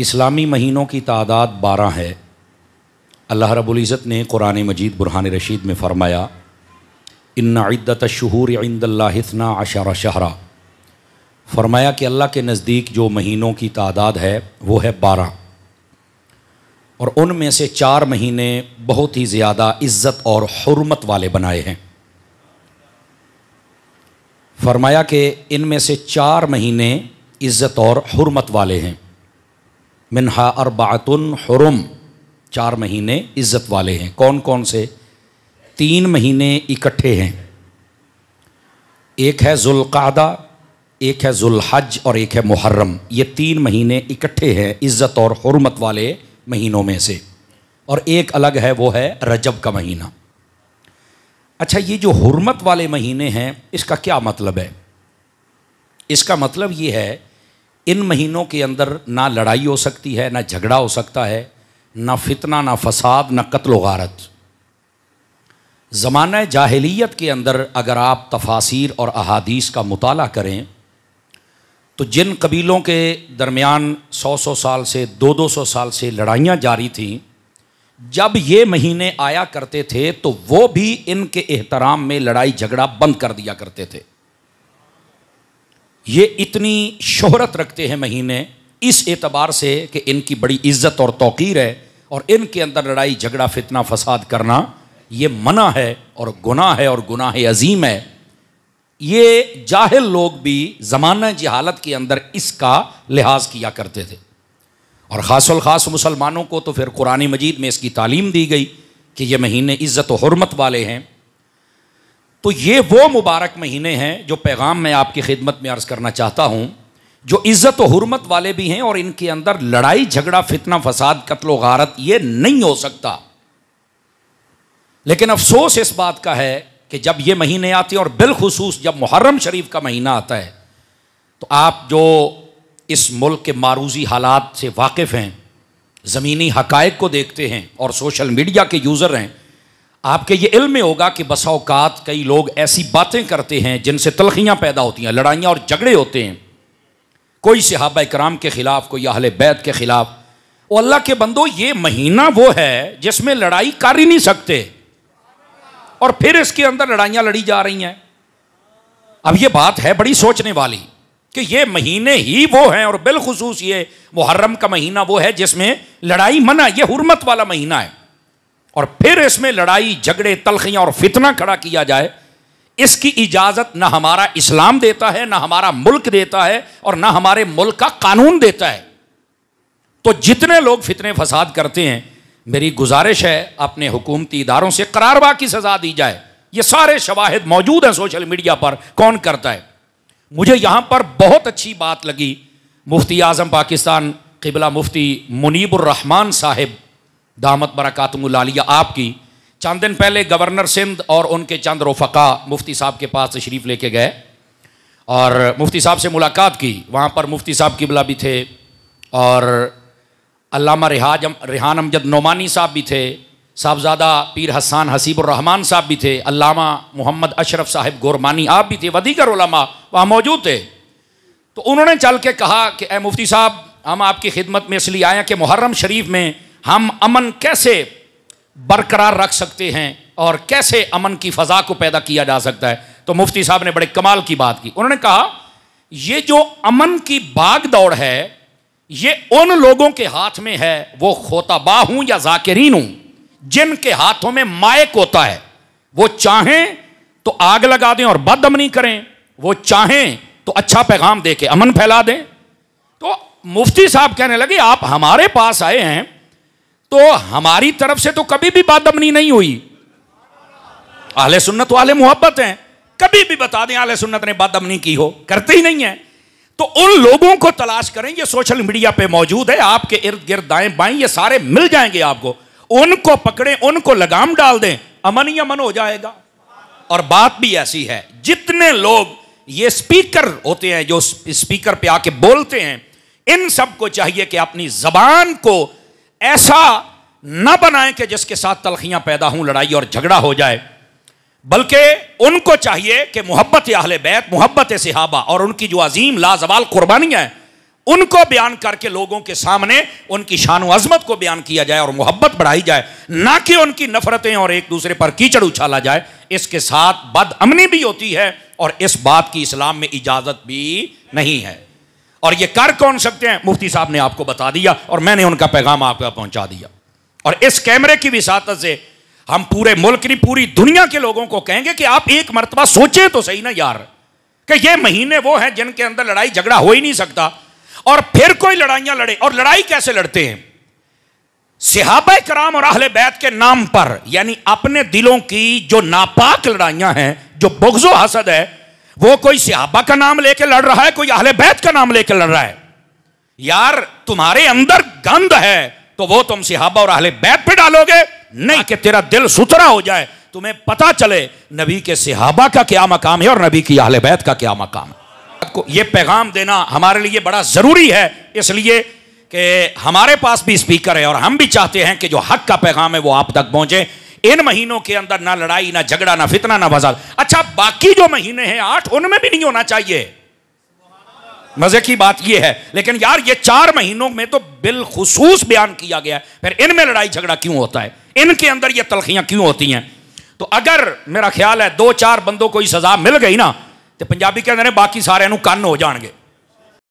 इस्लामी महीनों की तादाद बारह है अल्लाह रबुल्ज़त ने कुरान मजीद बुरहान रशीद में फ़रमाया इन्ना इद्दत शहूर इंदल्लासना अशारा शहरा फरमाया कि अल्लाह के नज़दीक जो महीनों की तादाद है वो है बारह और उन में से चार महीने बहुत ही ज़्यादा इज़्ज़त और हरमत वाले बनाए हैं फरमाया कि इन में से चार महीने इज़्ज़त और हरमत वाले हैं मिनहा अरबातुन हरम चार महीने इज्जत वाले हैं कौन कौन से तीन महीने इकट्ठे हैं एक है जुल्कादा एक है जुल्हज और एक है मुहर्रम ये तीन महीने इकट्ठे हैं इज्जत और हरमत वाले महीनों में से और एक अलग है वो है रजब का महीना अच्छा ये जो हरमत वाले महीने हैं इसका क्या मतलब है इसका मतलब ये है इन महीनों के अंदर ना लड़ाई हो सकती है ना झगड़ा हो सकता है ना फितना ना फसाद ना कत्ल वारत ज़माना जाहलीत के अंदर अगर आप तफासिर और अहादीस का मताल करें तो जिन कबीलों के दरमियान सौ सौ साल से दो दो सौ साल से लड़ाइयाँ जारी थीं जब ये महीने आया करते थे तो वो भी इनके एहतराम में लड़ाई झगड़ा बंद कर दिया करते थे ये इतनी शोहरत रखते हैं महीने इस एतबार से कि इनकी बड़ी इज्जत और तोकीर है और इनके अंदर लड़ाई झगड़ा फितना फसाद करना ये मना है और गुनाह है और गुनाह अजीम है ये जाहिल लोग भी ज़माना जहालत के अंदर इसका लिहाज किया करते थे और ख़ासल ख़ास मुसलमानों को तो फिर कुरानी मजीद में इसकी तालीम दी गई कि ये महीने इज़्ज़त हरमत वाले हैं तो ये वो मुबारक महीने हैं जो पैगाम मैं आपकी खिदमत में अर्ज़ करना चाहता हूँ जो इज़्ज़त और हरमत वाले भी हैं और इनके अंदर लड़ाई झगड़ा फितना फसाद कत्लो गारत ये नहीं हो सकता लेकिन अफसोस इस बात का है कि जब ये महीने आते हैं और बिलखसूस जब मुहर्रम शरीफ का महीना आता है तो आप जो इस मुल्क के मारूजी हालात से वाकिफ़ हैं ज़मीनी हकायक को देखते हैं और सोशल मीडिया के यूज़र हैं आपके ये इल्म में होगा कि बसाओकात कई लोग ऐसी बातें करते हैं जिनसे तलखियाँ पैदा होती हैं लड़ाइयां और झगड़े होते हैं कोई सिहाबा कराम के ख़िलाफ़ कोई अहल बैत के ख़िलाफ़ वो अल्लाह के बंदो ये महीना वो है जिसमें लड़ाई कर ही नहीं सकते और फिर इसके अंदर लड़ाइयाँ लड़ी जा रही हैं अब ये बात है बड़ी सोचने वाली कि ये महीने ही वो हैं और बिलखसूस ये मुहर्रम का महीना वो है जिसमें लड़ाई मना यह हरमत वाला महीना है और फिर इसमें लड़ाई झगड़े तलखियां और फितना खड़ा किया जाए इसकी इजाज़त ना हमारा इस्लाम देता है ना हमारा मुल्क देता है और ना हमारे मुल्क का कानून देता है तो जितने लोग फितने फसाद करते हैं मेरी गुजारिश है अपने हुकूमती इदारों से करारबा की सज़ा दी जाए ये सारे शवाहद मौजूद हैं सोशल मीडिया पर कौन करता है मुझे यहां पर बहुत अच्छी बात लगी मुफ्ती आज़म पाकिस्तान किबला मुफ्ती मुनीबुर रहमान साहिब दामत लालिया आपकी चंद दिन पहले गवर्नर सिंध और उनके चंद रफ़ा मुफ्ती साहब के पास तशरीफ़ लेके गए और मुफ्ती साहब से मुलाकात की वहाँ पर मुफ्ती साहब किबला भी थे और अलामा रिहाज रिहान अमजद नोमानी साहब भी थे साहबजादा पीर हसान हसीबुररहमान साहब भी थे अलामा मोहम्मद अशरफ साहब गोरमानी आप भी थे वधीकर उलमा वहाँ मौजूद थे तो उन्होंने चल के कहा कि ए मुफ्ती साहब हम आपकी खिदमत में इसलिए आए हैं कि मुहर्रम शरीफ में हम अमन कैसे बरकरार रख सकते हैं और कैसे अमन की फजा को पैदा किया जा सकता है तो मुफ्ती साहब ने बड़े कमाल की बात की उन्होंने कहा ये जो अमन की बाग दौड़ है ये उन लोगों के हाथ में है वो खोताबा हूं या जाकिरीन हूं जिनके हाथों में मायक होता है वो चाहें तो आग लगा दें और बदअमनी करें वो चाहें तो अच्छा पैगाम दे के अमन फैला दें तो मुफ्ती साहब कहने लगे आप हमारे पास आए हैं तो हमारी तरफ से तो कभी भी बादमनी नहीं हुई आले सुन्नत वाले मोहब्बत हैं कभी भी बता दें आले सुन्नत ने बादमनी की हो करते ही नहीं है तो उन लोगों को तलाश करें ये सोशल मीडिया पे मौजूद है आपके इर्द गिर्द दाएं बाएं ये सारे मिल जाएंगे आपको उनको पकड़ें उनको लगाम डाल दें अमन ही अमन हो जाएगा और बात भी ऐसी है जितने लोग ये स्पीकर होते हैं जो स्पीकर पे आके बोलते हैं इन सबको चाहिए कि अपनी जबान को ऐसा ना बनाएं कि जिसके साथ तलखियां पैदा हों लड़ाई और झगड़ा हो जाए बल्कि उनको चाहिए कि मोहब्बत अहल बैत मोहब्बत सिहाबा और उनकी जो अजीम लाजवाल कुर्बानियां हैं उनको बयान करके लोगों के सामने उनकी शान अजमत को बयान किया जाए और मोहब्बत बढ़ाई जाए ना कि उनकी नफरतें और एक दूसरे पर कीचड़ उछाला जाए इसके साथ बदअमनी भी होती है और इस बात की इस्लाम में इजाज़त भी नहीं है और ये कर कौन सकते हैं मुफ्ती साहब ने आपको बता दिया और मैंने उनका पैगाम आप पहुंचा दिया और इस कैमरे की विसात से हम पूरे मुल्क नहीं पूरी दुनिया के लोगों को कहेंगे कि आप एक मरतबा सोचें तो सही ना यार कि ये महीने वो हैं जिनके अंदर लड़ाई झगड़ा हो ही नहीं सकता और फिर कोई लड़ाइयां लड़े और लड़ाई कैसे लड़ते हैं सिहाब कराम और अहले बैत के नाम पर यानी अपने दिलों की जो नापाक लड़ाइयां हैं जो बुग्जो हसद है वो कोई सिहाबा का नाम लेके लड़ रहा है कोई अहले बैत का नाम लेके लड़ रहा है यार तुम्हारे अंदर गंध है तो वो तुम सिहाबा और अहले बैत पे डालोगे नहीं कि तेरा दिल सुथरा हो जाए तुम्हें पता चले नबी के सिहाबा का क्या मकाम है और नबी की आहले बैत का क्या मकाम आपको ये पैगाम देना हमारे लिए बड़ा ज़रूरी है इसलिए कि हमारे पास भी स्पीकर है और हम भी चाहते हैं कि जो हक का पैगाम है वो आप तक पहुंचे इन महीनों के अंदर ना लड़ाई ना झगड़ा ना फितना ना फसाद अच्छा बाकी जो महीने हैं आठ उनमें भी नहीं होना चाहिए मजे की बात यह है लेकिन यार ये चार महीनों में तो बिलखसूस बयान किया गया है फिर इनमें लड़ाई झगड़ा क्यों होता है इनके अंदर ये तलखियां क्यों होती हैं तो अगर मेरा ख्याल है दो चार बंदों को सजा मिल गई ना तो पंजाबी कहते हैं बाकी सारे कन्न हो जाएंगे